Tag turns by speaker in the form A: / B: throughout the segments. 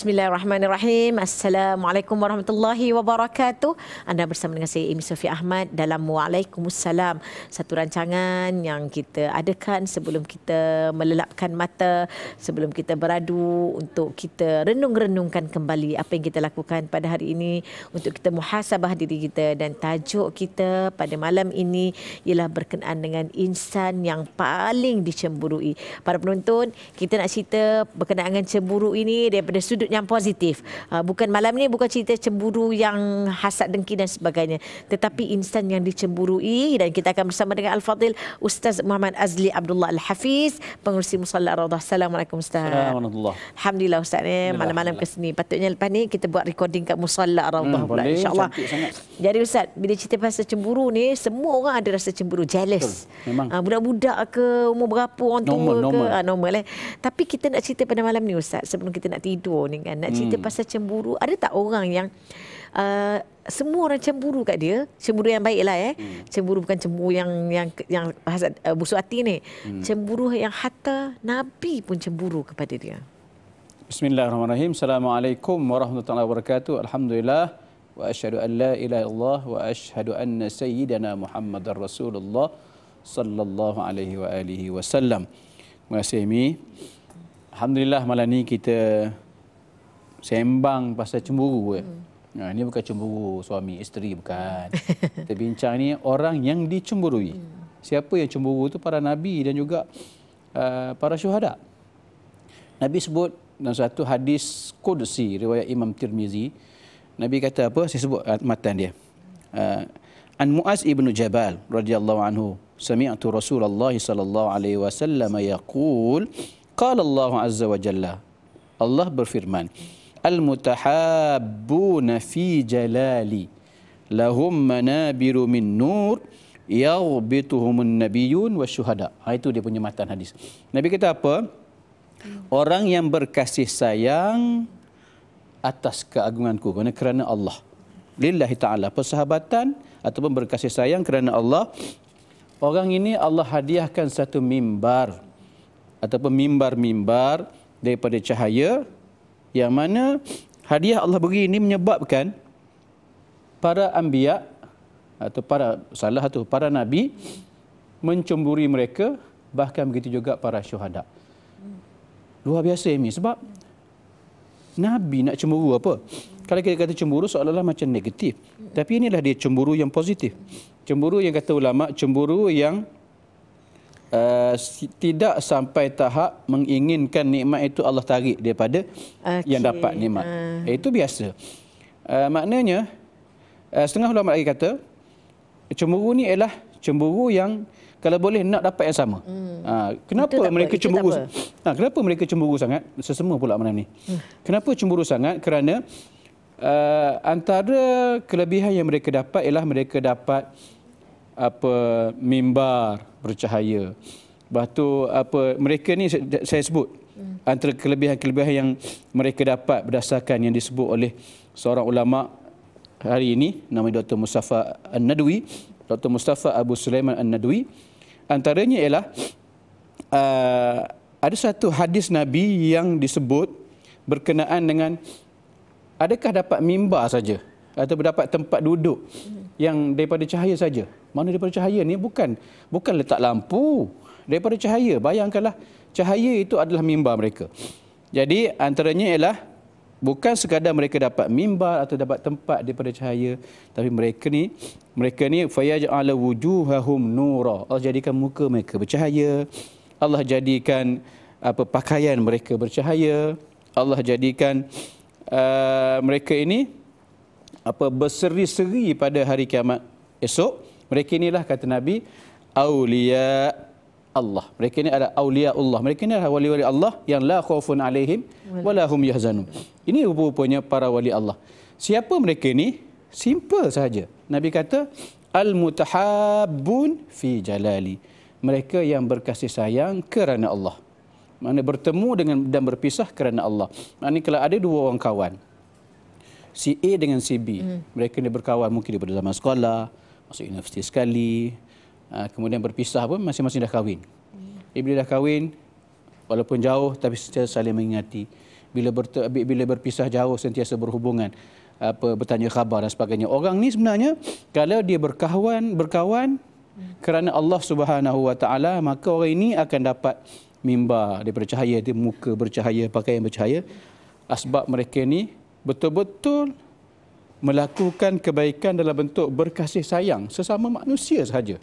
A: Bismillahirrahmanirrahim. Assalamualaikum warahmatullahi wabarakatuh. Anda bersama dengan saya Amy Sofia Ahmad dalam Waalaikumsalam. Satu rancangan yang kita adakan sebelum kita melelapkan mata, sebelum kita beradu untuk kita renung-renungkan kembali apa yang kita lakukan pada hari ini untuk kita muhasabah diri kita dan tajuk kita pada malam ini ialah berkenaan dengan insan yang paling dicemburui. Para penonton, kita nak cerita berkenaan dengan cemburu ini daripada sudut yang positif. Uh, bukan malam ni bukan cerita cemburu yang hasad dengki dan sebagainya. Tetapi insan yang dicemburui dan kita akan bersama dengan Al-Fadil Ustaz Muhammad Azli Abdullah Al-Hafiz, pengurusi Musalla Radha. Assalamualaikum Ustaz. Assalamualaikum. Alhamdulillah Ustaz ni eh. malam-malam ke sini. Patutnya lepas ni kita buat recording kat Musalla Radha hmm, pula insya-Allah. Jadi Ustaz, bila cerita pasal cemburu ni semua orang ada rasa cemburu, jealous. Memang. Uh, budak-budak ke umur berapa orang tua normal, ke normal. Uh, normal eh. Tapi kita nak cerita pada malam ni Ustaz sebelum kita nak tidur ni lain kan nak cerita hmm. pasal cemburu ada tak orang yang uh, semua orang cemburu kat dia cemburu yang baiklah eh hmm. cemburu bukan cemburu yang yang yang hasad uh, busuk hati ni hmm. cemburu yang hatta nabi pun cemburu kepada dia
B: Bismillahirrahmanirrahim Assalamualaikum warahmatullahi wabarakatuh alhamdulillah wa asyhadu an la ilaha illallah wa asyhadu anna sayyidana muhammadar rasulullah sallallahu alaihi wa alihi wasallam Terima kasih Alhamdulillah malam ni kita sembang pasal cemburu eh. Hmm. Nah, ha, ini bukan cemburu suami isteri bukan. Kita bincang ini orang yang dicemburui. Hmm. Siapa yang cemburu itu para nabi dan juga uh, para syuhada. Nabi sebut dalam satu hadis kudusi riwayat Imam Tirmizi. Nabi kata apa? Saya sebut uh, matan dia. Uh, An Muaz ibn Jabal radhiyallahu anhu سمعت رسول الله صلى الله عليه وسلم يقول قال الله عز وجل الله بفرمان المتحابون في جلالي لهم منابر من نور يغبطهم النبيون والشهداء ha, itu dia punya matan hadis Nabi kata apa orang yang berkasih sayang atas keagunganku kerana kerana Allah lillahi taala persahabatan ataupun berkasih sayang kerana Allah orang ini Allah hadiahkan satu mimbar ataupun mimbar-mimbar daripada cahaya yang mana hadiah Allah beri ini menyebabkan para anbiya atau para salah satu para nabi mencemburi mereka bahkan begitu juga para syuhada. Luar biasa ini sebab nabi nak cemburu apa? Kalau kita kata cemburu seolah-olah macam negatif. Tapi inilah dia cemburu yang positif. Cemburu yang kata ulama, cemburu yang uh, tidak sampai tahap menginginkan nikmat itu Allah tarik daripada okay. yang dapat nikmat. Uh. Itu biasa. Uh, maknanya uh, setengah ulama lagi kata cemburu ni ialah cemburu yang kalau boleh nak dapat yang sama. Hmm. Uh, kenapa mereka cemburu? Ha, kenapa mereka cemburu sangat? Sesemua pula malam ni. Hmm. Kenapa cemburu sangat? Kerana uh, antara kelebihan yang mereka dapat ialah mereka dapat uh, apa mimbar bercahaya. Lepas apa mereka ni saya sebut hmm. antara kelebihan-kelebihan yang mereka dapat berdasarkan yang disebut oleh seorang ulama hari ini nama Dr. Mustafa An-Nadwi, Dr. Mustafa Abu Sulaiman An-Nadwi. Antaranya ialah uh, ada satu hadis Nabi yang disebut berkenaan dengan adakah dapat mimbar saja atau dapat tempat duduk hmm yang daripada cahaya saja. Mana daripada cahaya ni bukan bukan letak lampu. Daripada cahaya, bayangkanlah cahaya itu adalah mimbar mereka. Jadi antaranya ialah bukan sekadar mereka dapat mimbar atau dapat tempat daripada cahaya, tapi mereka ni mereka ni fayaj'ala wujuhahum nura. Allah jadikan muka mereka bercahaya. Allah jadikan apa pakaian mereka bercahaya. Allah jadikan uh, mereka ini apa berseri-seri pada hari kiamat esok mereka inilah kata nabi aulia Allah. Mereka ini adalah Aulia Allah. Mereka ini adalah wali-wali Allah yang la khawfun alaihim wa lahum yahzanun. Ini rupanya para wali Allah. Siapa mereka ini? Simple saja. Nabi kata, Al-mutahabun fi jalali. Mereka yang berkasih sayang kerana Allah. Mana bertemu dengan dan berpisah kerana Allah. Maksudnya kalau ada dua orang kawan si A dengan si B. Mm. Mereka ni berkawan mungkin daripada zaman sekolah, masuk universiti sekali, ah, kemudian berpisah pun masing-masing dah kahwin. Mm. Bila dah kahwin, walaupun jauh tapi sentiasa saling mengingati. Bila, ber, bila berpisah jauh sentiasa berhubungan, apa, bertanya khabar dan sebagainya. Orang ni sebenarnya kalau dia berkawan, berkawan kerana Allah Subhanahu Wa Taala maka orang ini akan dapat mimbar daripada cahaya dia muka bercahaya pakaian bercahaya asbab mereka ni betul-betul melakukan kebaikan dalam bentuk berkasih sayang sesama manusia sahaja.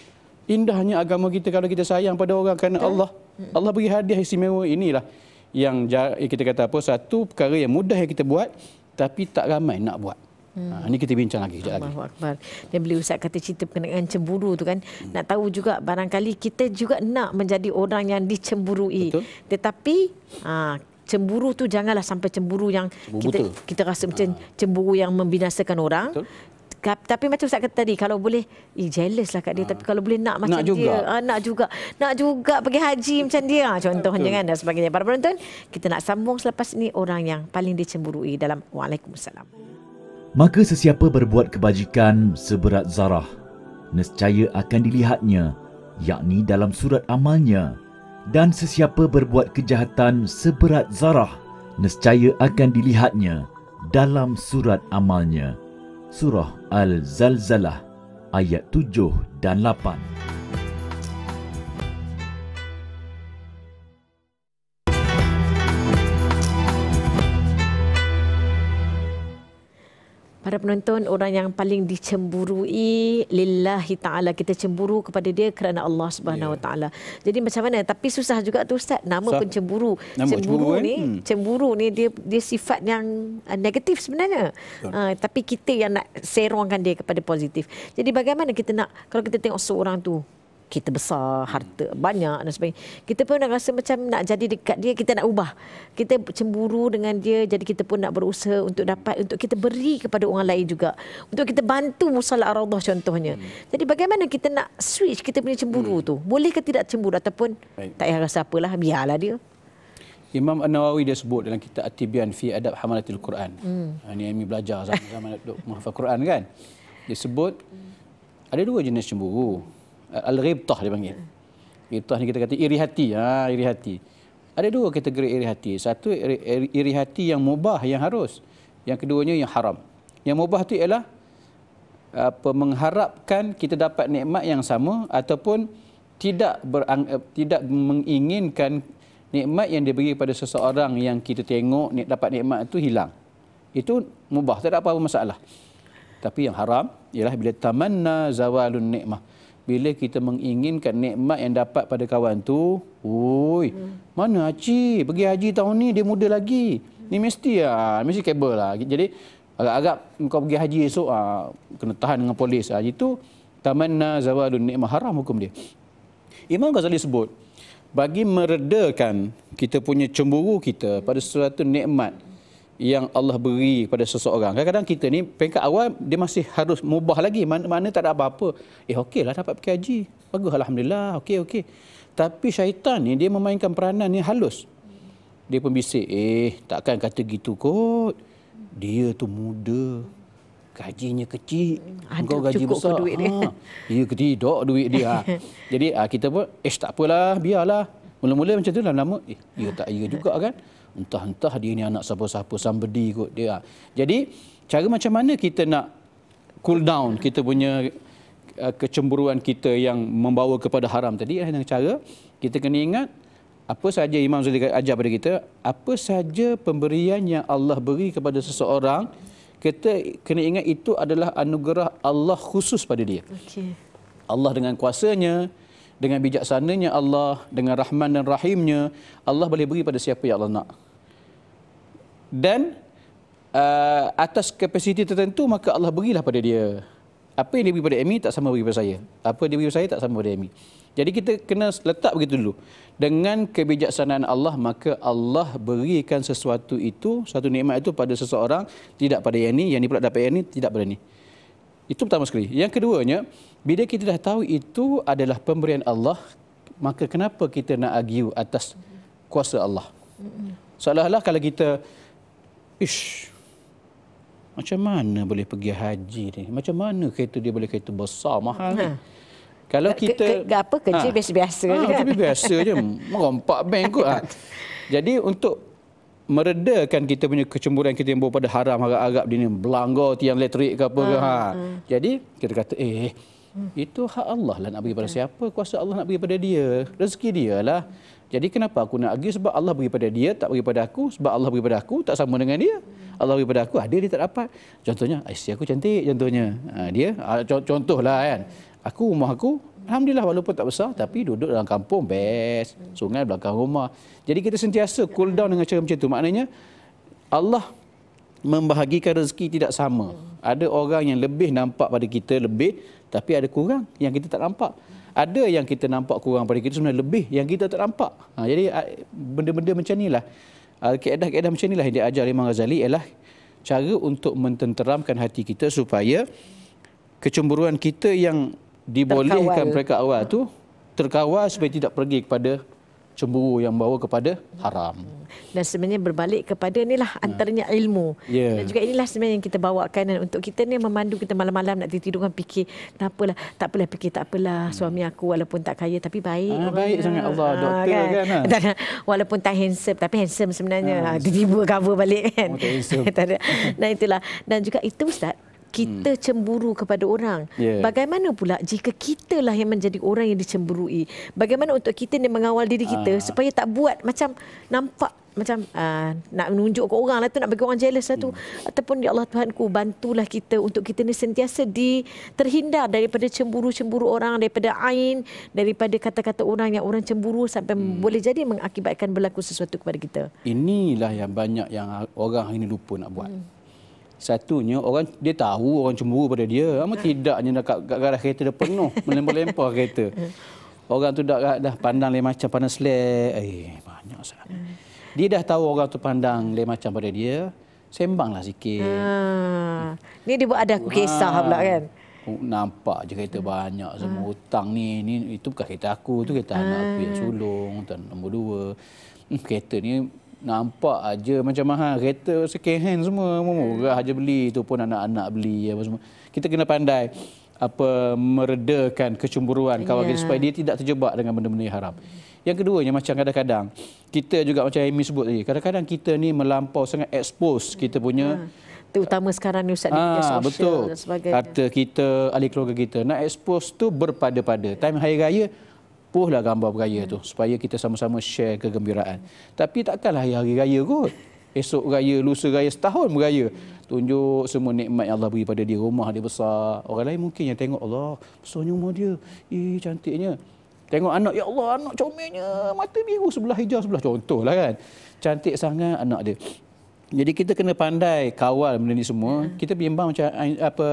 B: Indahnya agama kita kalau kita sayang pada orang kerana Allah. Hmm. Allah bagi hadiah istimewa inilah yang eh, kita kata apa satu perkara yang mudah yang kita buat tapi tak ramai nak buat. Hmm. Ha, ini kita bincang lagi sekejap lagi.
A: Akbar. Dan beliau Ustaz kata cerita berkenaan cemburu tu kan. Hmm. Nak tahu juga barangkali kita juga nak menjadi orang yang dicemburui. Betul. Tetapi ha, cemburu tu janganlah sampai cemburu yang cemburu kita kita rasa ah. macam cemburu yang membinasakan orang. Betul. Tapi macam Ustaz kata tadi kalau boleh eh jealous lah kat dia ha. tapi kalau boleh nak macam nak juga. dia, ha, nak juga. Nak juga pergi haji macam dia contohnya kan dan sebagainya. Para penonton, kita nak sambung selepas ini orang yang paling dicemburui dalam Waalaikumsalam. Maka sesiapa berbuat kebajikan
B: seberat zarah nescaya akan dilihatnya yakni dalam surat amalnya dan sesiapa berbuat kejahatan seberat zarah nescaya akan dilihatnya dalam surat amalnya surah al-zalzalah ayat 7 dan 8
A: Para penonton, orang yang paling dicemburui lillahi taala kita cemburu kepada dia kerana Allah Subhanahu yeah. taala. Jadi macam mana? Tapi susah juga tu ustaz. Nama Sa- pun cemburu. Nama cemburu, cemburu eh? ni, hmm. cemburu ni dia dia sifat yang uh, negatif sebenarnya. Uh, tapi kita yang nak serongkan dia kepada positif. Jadi bagaimana kita nak kalau kita tengok seorang tu kita besar, harta banyak dan sebagainya. Kita pun nak rasa macam nak jadi dekat dia, kita nak ubah. Kita cemburu dengan dia, jadi kita pun nak berusaha untuk dapat, untuk kita beri kepada orang lain juga. Untuk kita bantu musalah Allah contohnya. Hmm. Jadi bagaimana kita nak switch kita punya cemburu hmm. tu? Boleh ke tidak cemburu ataupun Baik. tak payah rasa apalah, biarlah dia.
B: Imam An-Nawawi dia sebut dalam kitab At-Tibyan fi Adab Hamalatil Quran. Hmm. Ini ha, Amy belajar zaman-zaman duduk menghafal Quran kan. Dia sebut ada dua jenis cemburu. Al-ribtah dia panggil. Ribtah ni kita kata iri hati. Ha, iri hati. Ada dua kategori iri hati. Satu iri hati yang mubah, yang harus. Yang keduanya yang haram. Yang mubah tu ialah apa, mengharapkan kita dapat nikmat yang sama ataupun tidak berang, eh, tidak menginginkan nikmat yang diberi kepada seseorang yang kita tengok dapat nikmat itu hilang. Itu mubah, tak ada apa-apa masalah. Tapi yang haram ialah bila tamanna zawalun nikmat bila kita menginginkan nikmat yang dapat pada kawan tu, ui, hmm. mana Haji? Pergi Haji tahun ni, dia muda lagi. Hmm. Ni mesti lah, mesti kabel lah. Jadi, agak-agak kau pergi Haji esok, ah, kena tahan dengan polis. Ah, itu, tamanna zawalun nikmat haram hukum dia. Imam Ghazali sebut, bagi meredakan kita punya cemburu kita pada sesuatu nikmat yang Allah beri kepada seseorang. Kadang-kadang kita ni peringkat awal dia masih harus mubah lagi. Mana, mana tak ada apa-apa. Eh okeylah dapat pergi haji. Bagus Alhamdulillah. Okey, okey. Tapi syaitan ni dia memainkan peranan ni halus. Dia pun bisik, eh takkan kata gitu kot. Dia tu muda. Gajinya kecil. Ada Kau gaji cukup besar. duit dia. Ha. Ya, tidak duit dia. Ha. Jadi ha, kita pun, eh tak apalah, biarlah. Mula-mula macam tu lama-lama, eh, ya tak ya juga kan entah-entah dia ni anak siapa-siapa somebody kot dia. Jadi cara macam mana kita nak cool down kita punya eh, kecemburuan kita yang membawa kepada haram tadi Yang cara kita kena ingat apa saja Imam Zuli ajar pada kita, apa saja pemberian yang Allah beri kepada seseorang, kita kena ingat itu adalah anugerah Allah khusus pada dia. Okay. Allah dengan kuasanya, dengan bijaksananya Allah, dengan rahman dan rahimnya, Allah boleh beri pada siapa yang Allah nak dan uh, atas kapasiti tertentu maka Allah berilah pada dia. Apa yang dia beri pada Amy tak sama beri pada saya. Apa yang dia beri pada saya tak sama pada Amy. Jadi kita kena letak begitu dulu. Dengan kebijaksanaan Allah maka Allah berikan sesuatu itu, satu nikmat itu pada seseorang tidak pada yang ini, yang ini pula dapat yang ini tidak pada ini. Itu pertama sekali. Yang keduanya, bila kita dah tahu itu adalah pemberian Allah, maka kenapa kita nak argue atas kuasa Allah? Soalnya kalau kita Ish. Macam mana boleh pergi haji ni? Macam mana kereta dia boleh kereta besar mahal ni? Ha. Kalau kita ke, ke, apa kerja ha. biasa-biasa ha, kan? biasa je. Merompak bank kot. Ha. Jadi untuk meredakan kita punya kecemburuan kita yang berpada haram agak-agak di ni belanggar tiang elektrik ke apa ha. ke. Ha. ha. Jadi kita kata eh Hmm. Itu hak Allah lah nak bagi pada siapa, kuasa Allah nak bagi pada dia, rezeki dia lah. Jadi kenapa aku nak bagi sebab Allah bagi pada dia, tak bagi pada aku, sebab Allah bagi pada aku, tak sama dengan dia. Hmm. Allah bagi pada aku, ada dia tak dapat. Contohnya, isteri aku cantik contohnya. Ha, dia, lah kan, aku rumah aku, Alhamdulillah walaupun tak besar tapi duduk dalam kampung best, hmm. sungai belakang rumah. Jadi kita sentiasa cool down dengan cara macam itu. Maknanya Allah membahagikan rezeki tidak sama. Hmm. Ada orang yang lebih nampak pada kita lebih, tapi ada kurang yang kita tak nampak. Ada yang kita nampak kurang pada kita sebenarnya lebih yang kita tak nampak. Ha, jadi benda-benda macam inilah. Kaedah-kaedah macam inilah yang ajar Imam Ghazali ialah cara untuk mententeramkan hati kita supaya kecemburuan kita yang dibolehkan mereka awal tu terkawal supaya tidak pergi kepada cemburu yang bawa kepada
A: haram. Dan sebenarnya berbalik kepada inilah antaranya ilmu. Yeah. Dan juga inilah sebenarnya yang kita bawakan dan untuk kita ni memandu kita malam-malam nak tidur kan fikir, tak apalah, tak apalah fikir, tak apalah hmm. suami aku walaupun tak kaya tapi baik. Ah, baik sangat lah. Allah, ha, doktor kan. kan, kan? walaupun tak handsome tapi handsome sebenarnya. Ha, ha, tiba-tiba cover balik kan. Oh, tak handsome. tak Nah itulah. Dan juga itu Ustaz, kita hmm. cemburu kepada orang. Yeah. Bagaimana pula jika kita lah yang menjadi orang yang dicemburui? Bagaimana untuk kita ni mengawal diri kita uh. supaya tak buat macam nampak macam uh, nak menunjuk ke orang lah tu nak bagi orang jealous lah tu hmm. ataupun ya Allah Tuhanku bantulah kita untuk kita ni sentiasa di terhindar daripada cemburu-cemburu orang daripada ain daripada kata-kata orang yang orang cemburu sampai hmm. boleh jadi mengakibatkan berlaku sesuatu kepada kita
B: inilah yang banyak yang orang ini lupa nak buat hmm. Satunya orang dia tahu orang cemburu pada dia. Apa ha. tidaknya dekat garaj kereta dia penuh melempar-lempar kereta. Orang tu dah, dah pandang lain macam pandang selek. Eh banyak sangat. Hmm. Dia dah tahu orang tu pandang lain macam pada dia. Sembanglah sikit.
A: Ha. Ni dia buat ada aku ha. kisah ha. pula kan.
B: Oh, nampak je kereta hmm. banyak ha. semua ha. hutang ni. ni. Itu bukan kereta aku. Itu kereta ha. anak aku yang sulung. Tuan nombor dua. Hmm, kereta ni nampak aja macam mahal kereta second hand semua hmm. murah aja beli itu pun anak-anak beli apa semua kita kena pandai apa meredakan kecemburuan kawan yeah. kita ya. supaya dia tidak terjebak dengan benda-benda yang haram. Yang kedua, yang macam kadang-kadang kita juga macam Amy sebut tadi kadang-kadang kita ni melampau sangat expose kita punya ha.
A: terutama sekarang ni Ustaz ha, di media ah, sosial betul. dan sebagainya. Harta
B: kita, ahli keluarga kita nak expose tu berpada-pada. Time hari raya hapuslah gambar beraya hmm. tu supaya kita sama-sama share kegembiraan. Hmm. Tapi takkanlah hari-hari raya kot. Esok raya, lusa raya, setahun beraya. Tunjuk semua nikmat yang Allah beri pada dia. Rumah dia besar. Orang lain mungkin yang tengok Allah. Besarnya rumah dia. Eh, cantiknya. Tengok anak, ya Allah anak comelnya. Mata biru sebelah hijau sebelah. contoh lah kan. Cantik sangat anak dia. Jadi kita kena pandai kawal benda ni semua. Kita bimbang macam apa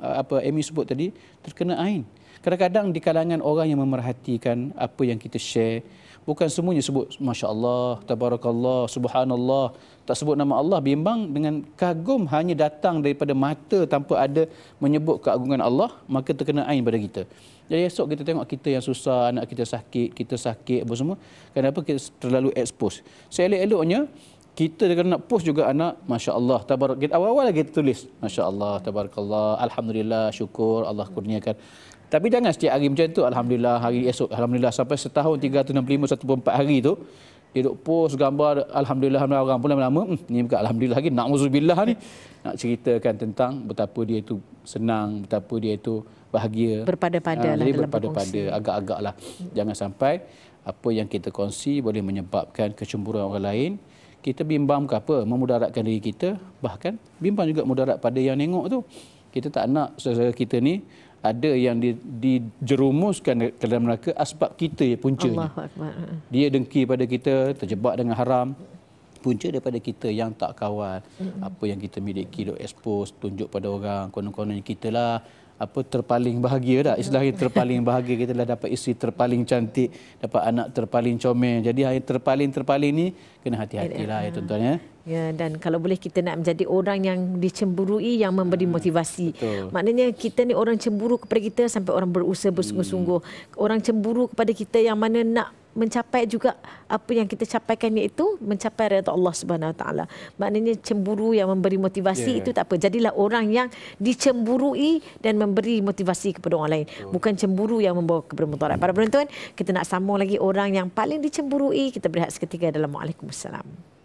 B: apa Amy sebut tadi. Terkena ain kadang-kadang di kalangan orang yang memerhatikan apa yang kita share bukan semuanya sebut masya-Allah tabarakallah subhanallah tak sebut nama Allah bimbang dengan kagum hanya datang daripada mata tanpa ada menyebut keagungan Allah maka terkena air pada kita jadi esok kita tengok kita yang susah anak kita sakit kita sakit apa semua kenapa kita terlalu expose Saya seelok-eloknya kita juga nak post juga anak masya-Allah tabarak awal-awal lagi kita tulis masya-Allah tabarakallah alhamdulillah syukur Allah kurniakan tapi jangan setiap hari macam tu. Alhamdulillah hari esok. Alhamdulillah sampai setahun 365, 14 hari tu. Dia duk post gambar Alhamdulillah, Alhamdulillah orang pun lama-lama. Hmm, ni bukan Alhamdulillah lagi. Na'udzubillah ni. Nak ceritakan tentang betapa dia itu senang. Betapa dia itu bahagia. Berpada-pada ah, lah berpada-pada. Agak-agak lah. Jangan sampai apa yang kita kongsi boleh menyebabkan kecemburuan orang lain. Kita bimbang ke apa? Memudaratkan diri kita. Bahkan bimbang juga mudarat pada yang nengok tu. Kita tak nak saudara kita ni ada yang dijerumuskan ke dalam neraka sebab kita yang puncanya. Ha. Dia dengki pada kita, terjebak dengan haram. Punca daripada kita yang tak kawal. Mm-hmm. Apa yang kita miliki, dok expose, tunjuk pada orang. Konon-kononnya kita lah apa terpaling bahagia dah istilah yang terpaling bahagia kita dah dapat isteri terpaling cantik dapat anak terpaling comel jadi yang terpaling terpaling ni kena hati-hatilah ya tuan-tuan ya
A: Ya, dan kalau boleh kita nak menjadi orang yang dicemburui yang memberi hmm, motivasi. Betul. Maknanya kita ni orang cemburu kepada kita sampai orang berusaha bersungguh-sungguh. Hmm. Orang cemburu kepada kita yang mana nak mencapai juga apa yang kita capaikan iaitu mencapai redha Allah Subhanahu taala. Maknanya cemburu yang memberi motivasi yeah. itu tak apa. Jadilah orang yang dicemburui dan memberi motivasi kepada orang lain. Oh. Bukan cemburu yang membawa kepada mudarat. Para penonton, kita nak sambung lagi orang yang paling dicemburui. Kita berehat seketika dalam Waalaikumsalam. assalam.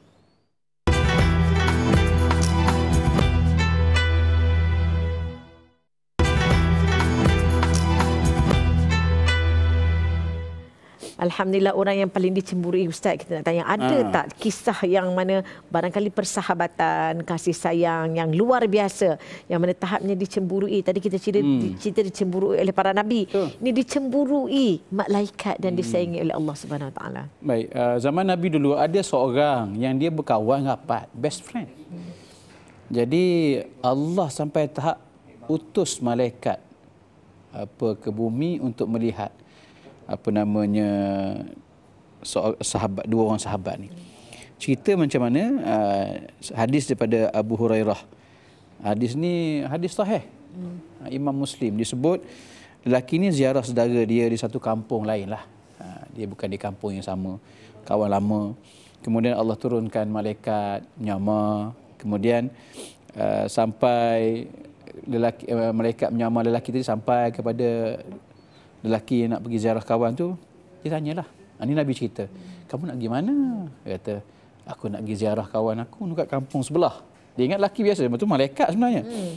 A: Alhamdulillah orang yang paling dicemburui Ustaz kita nak tanya ada ha. tak kisah yang mana barangkali persahabatan kasih sayang yang luar biasa yang mana tahapnya dicemburui tadi kita cerita hmm. cerita dicemburui oleh para nabi so. ini dicemburui malaikat dan hmm. disayangi oleh Allah Subhanahu Wa Taala.
B: Baik uh, zaman nabi dulu ada seorang yang dia berkawan rapat best friend. Jadi Allah sampai tahap utus malaikat apa ke bumi untuk melihat apa namanya sahabat dua orang sahabat ni. Cerita macam mana uh, hadis daripada Abu Hurairah. Hadis ni hadis sahih. Hmm. Ah, Imam Muslim disebut lelaki ni ziarah saudara dia di satu kampung lain lah. Uh, dia bukan di kampung yang sama. Kawan lama. Kemudian Allah turunkan malaikat, nyama. Kemudian uh, sampai lelaki uh, malaikat menyamar lelaki tadi sampai kepada lelaki yang nak pergi ziarah kawan tu, dia tanyalah. Ani ah, Nabi cerita. Kamu nak pergi mana? Dia kata, aku nak pergi ziarah kawan aku dekat kampung sebelah. Dia ingat lelaki biasa. Sebab malaikat sebenarnya. Hmm.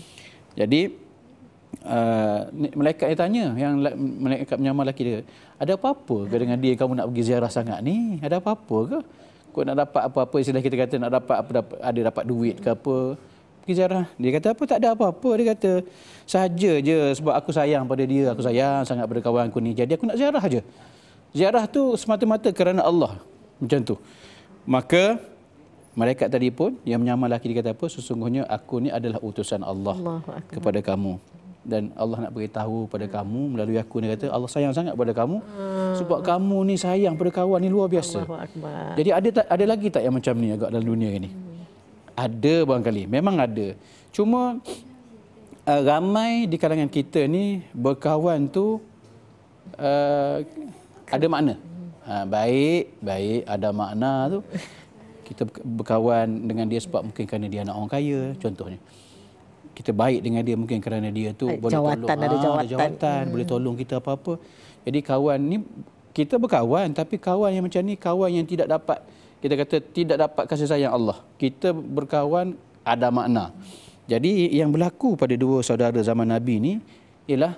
B: Jadi, uh, malaikat dia tanya. Yang malaikat menyamar lelaki dia. Ada apa-apa ke dengan dia kamu nak pergi ziarah sangat ni? Ada apa-apa ke? Kau nak dapat apa-apa istilah kita kata nak dapat apa, ada dapat duit ke apa? kejarah. Dia kata apa tak ada apa-apa dia kata. Saja je sebab aku sayang pada dia, aku sayang sangat pada kawan aku ni. Jadi aku nak ziarah aje. Ziarah tu semata-mata kerana Allah. Macam tu. Maka mereka tadi pun yang menyamar laki dia kata apa? Sesungguhnya aku ni adalah utusan Allah kepada kamu. Dan Allah nak beritahu pada kamu melalui aku ni kata Allah sayang sangat pada kamu
A: ah. sebab
B: kamu ni sayang pada kawan ni luar biasa. Jadi ada ada lagi tak yang macam ni agak dalam dunia ini? Hmm ada barangkali memang ada cuma uh, ramai di kalangan kita ni berkawan tu uh, ada makna ha, baik baik ada makna tu kita berkawan dengan dia sebab mungkin kerana dia anak orang kaya contohnya kita baik dengan dia mungkin kerana dia tu baik, boleh jawatan, tolong ah, ada jawatan, ha, ada jawatan hmm. boleh tolong kita apa-apa jadi kawan ni kita berkawan tapi kawan yang macam ni kawan yang tidak dapat kita kata tidak dapat kasih sayang Allah. Kita berkawan ada makna. Jadi yang berlaku pada dua saudara zaman Nabi ni ialah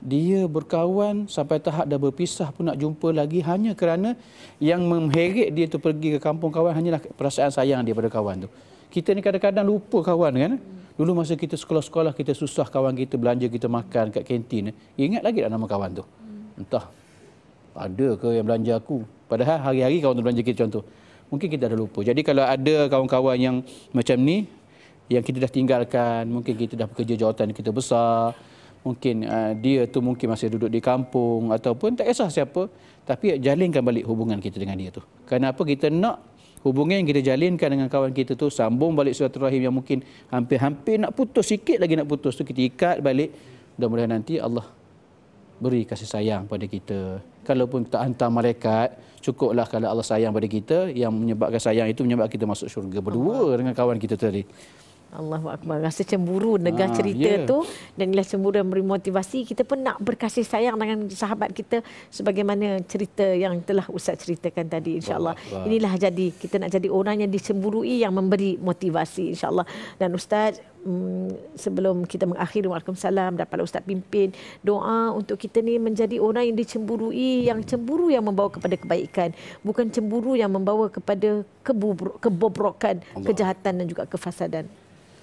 B: dia berkawan sampai tahap dah berpisah pun nak jumpa lagi hanya kerana yang mengheret dia tu pergi ke kampung kawan hanyalah perasaan sayang dia pada kawan tu. Kita ni kadang-kadang lupa kawan kan. Dulu masa kita sekolah-sekolah kita susah kawan kita belanja kita makan kat kantin. Ingat lagi tak nama kawan tu? Entah ada ke yang belanja aku? Padahal hari-hari kawan tu belanja kita contoh mungkin kita dah lupa. Jadi kalau ada kawan-kawan yang macam ni, yang kita dah tinggalkan, mungkin kita dah bekerja jawatan kita besar, mungkin uh, dia tu mungkin masih duduk di kampung ataupun tak kisah siapa, tapi jalinkan balik hubungan kita dengan dia tu. Kenapa kita nak hubungan yang kita jalinkan dengan kawan kita tu sambung balik suatu rahim yang mungkin hampir-hampir nak putus sikit lagi nak putus tu kita ikat balik. Mudah-mudahan nanti Allah beri kasih sayang pada kita kalaupun kita hantar malaikat, cukuplah kalau Allah sayang pada kita, yang menyebabkan sayang itu menyebabkan kita masuk syurga berdua dengan kawan kita tadi.
A: Allah Akbar. Rasa cemburu negah ha, cerita yeah. tu dan ialah cemburu yang beri motivasi kita pun nak berkasih sayang dengan sahabat kita sebagaimana cerita yang telah Ustaz ceritakan tadi insya Allah Inilah jadi kita nak jadi orang yang dicemburui yang memberi motivasi insya Allah Dan Ustaz hmm, sebelum kita mengakhiri Waalaikumsalam daripada Ustaz pimpin doa untuk kita ni menjadi orang yang dicemburui yang cemburu yang membawa kepada kebaikan bukan cemburu yang membawa kepada kebobrokan kejahatan dan juga kefasadan.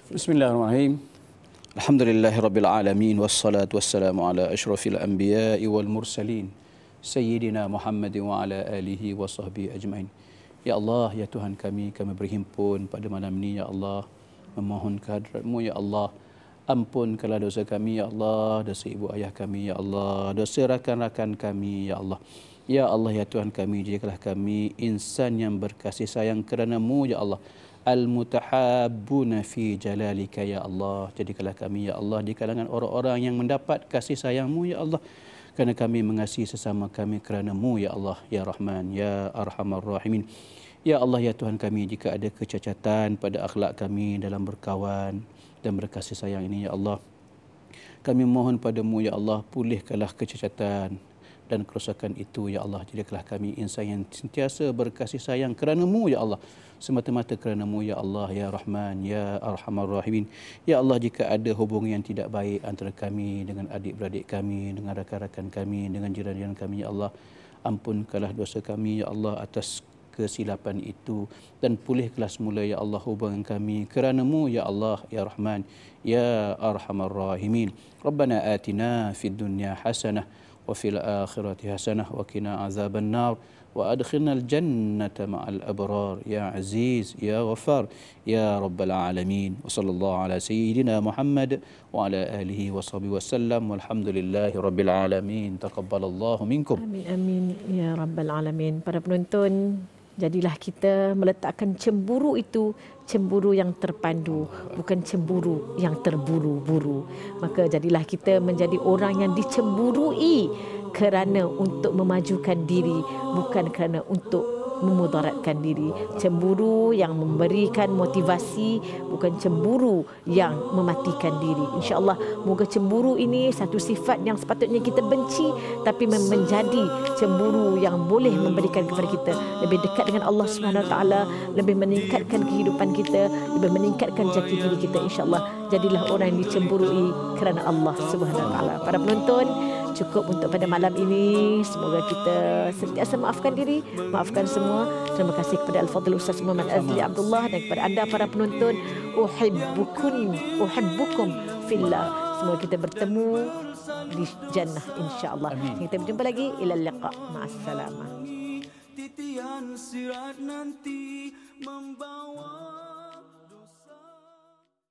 B: Bismillahirrahmanirrahim. Alhamdulillahirabbil alamin wassalatu wassalamu ala asyrafil anbiya'i wal mursalin sayyidina Muhammad wa ala alihi wa sahbihi ajmain. Ya Allah, ya Tuhan kami, kami berhimpun pada malam ini ya Allah, memohon kehadiratmu ya Allah. Ampun. Ampunkanlah dosa kami ya Allah, dosa ibu ayah kami ya Allah, dosa rakan-rakan kami ya Allah. Ya Allah, ya Tuhan kami, jadikanlah kami insan yang berkasih sayang kerana-Mu ya Allah al-mutahabbuna fi jalalika ya Allah. Jadikanlah kami ya Allah di kalangan orang-orang yang mendapat kasih sayangmu ya Allah. Kerana kami mengasihi sesama kami keranaMu ya Allah ya Rahman ya Arhamar Rahimin. Ya Allah ya Tuhan kami jika ada kecacatan pada akhlak kami dalam berkawan dan berkasih sayang ini ya Allah. Kami mohon padamu ya Allah pulihkanlah kecacatan dan kerosakan itu ya Allah jadikanlah kami insan yang sentiasa berkasih sayang kerana-Mu ya Allah semata-mata kerana-Mu ya Allah ya Rahman ya Arhamar Rahimin ya Allah jika ada hubungan yang tidak baik antara kami dengan adik-beradik kami dengan rakan-rakan kami dengan jiran-jiran kami ya Allah ampunkanlah dosa kami ya Allah atas kesilapan itu dan pulih kelas semula ya Allah hubungan kami kerana-Mu ya Allah ya Rahman ya Arhamar Rahimin Rabbana atina fid dunya hasanah وفي الآخرة حسنة وكنا عذاب النار وأدخلنا الجنة مع الأبرار يا عزيز يا غفار يا رب العالمين وصلى الله على سيدنا محمد وعلى آله وصحبه وسلم والحمد لله رب العالمين تقبل الله منكم
A: آمين آمين يا رب العالمين para penonton Jadilah kita meletakkan cemburu itu cemburu yang terpandu bukan cemburu yang terburu-buru. Maka jadilah kita menjadi orang yang dicemburui kerana untuk memajukan diri bukan kerana untuk memudaratkan diri. Cemburu yang memberikan motivasi bukan cemburu yang mematikan diri. InsyaAllah moga cemburu ini satu sifat yang sepatutnya kita benci tapi menjadi cemburu yang boleh memberikan kepada kita lebih dekat dengan Allah Subhanahu Wa lebih meningkatkan kehidupan kita, lebih meningkatkan jati diri kita. InsyaAllah jadilah orang yang dicemburui kerana Allah Subhanahu Wa Para penonton, cukup untuk pada malam ini. Semoga kita sentiasa maafkan diri, maafkan semua. Terima kasih kepada Al-Fadhil Ustaz Muhammad Azli Abdullah dan kepada anda para penonton. Uhibbukun, uhibbukum fillah. Semoga kita bertemu di jannah insya-Allah. Kita berjumpa lagi ila liqa. Ma'assalamah.
B: Titian
A: sirat nanti membawa